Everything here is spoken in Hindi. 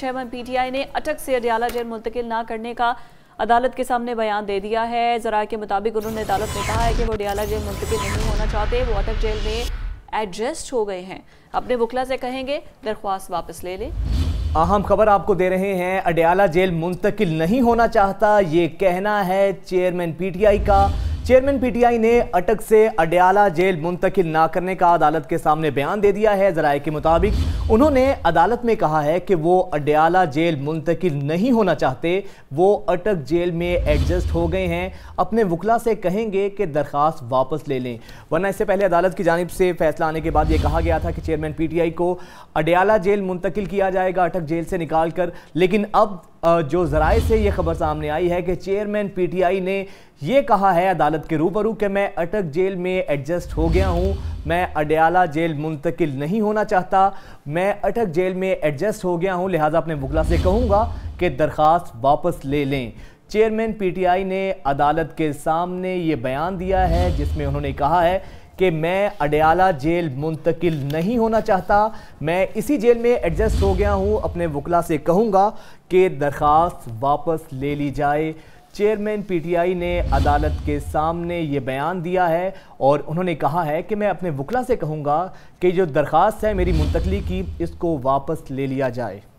चेयरमैन पीटीआई ने अटक से अडियाला जेल मुंतकिल ना करने का अदालत के सामने बयान दे दिया है जरा के मुताबिक उन्होंने अदालत में कहा है कि वो अडियाला जेल मुंतकिल नहीं होना चाहते वो अटक जेल में एडजस्ट हो गए हैं अपने वकला से कहेंगे दरख्वास्त वापस ले लें अहम खबर आपको दे रहे हैं अडियाला जेल मुंतकिल नहीं होना चाहता ये कहना है चेयरमैन पीटीआई का चेयरमैन पीटीआई ने अटक से अडयाला जेल मुंतकिल ना करने का अदालत के सामने बयान दे दिया है जराये के मुताबिक उन्होंने अदालत में कहा है कि वो अडयाला जेल मुंतकिल नहीं होना चाहते वो अटक जेल में एडजस्ट हो गए हैं अपने वकला से कहेंगे कि दरख्वास्त वापस ले लें वरना इससे पहले अदालत की जानब से फैसला आने के बाद ये कहा गया था कि चेयरमैन पी को अडयाला जेल मुंतकिल किया जाएगा अटक जेल से निकाल कर लेकिन अब जो जराए से ये खबर सामने आई है कि चेयरमैन पीटीआई ने ये कहा है अदालत के रूबरू कि मैं अटक जेल में एडजस्ट हो गया हूँ मैं अडयाला जेल मुंतकिल नहीं होना चाहता मैं अटक जेल में एडजस्ट हो गया हूँ लिहाजा अपने बुखला से कहूँगा कि दरख्वास्त वापस ले लें चेयरमैन पीटीआई ने अदालत के सामने ये बयान दिया है जिसमें उन्होंने कहा है कि मैं अडयाला जेल मुंतकिल नहीं होना चाहता मैं इसी जेल में एडजस्ट हो गया हूँ अपने वकला से कहूँगा कि दरख्वास्त वापस ले ली जाए चेयरमैन पीटीआई ने अदालत के सामने ये बयान दिया है और उन्होंने कहा है कि मैं अपने वकला से कहूँगा कि जो दरख्वास्त है मेरी मुंतकली की इसको वापस ले लिया जाए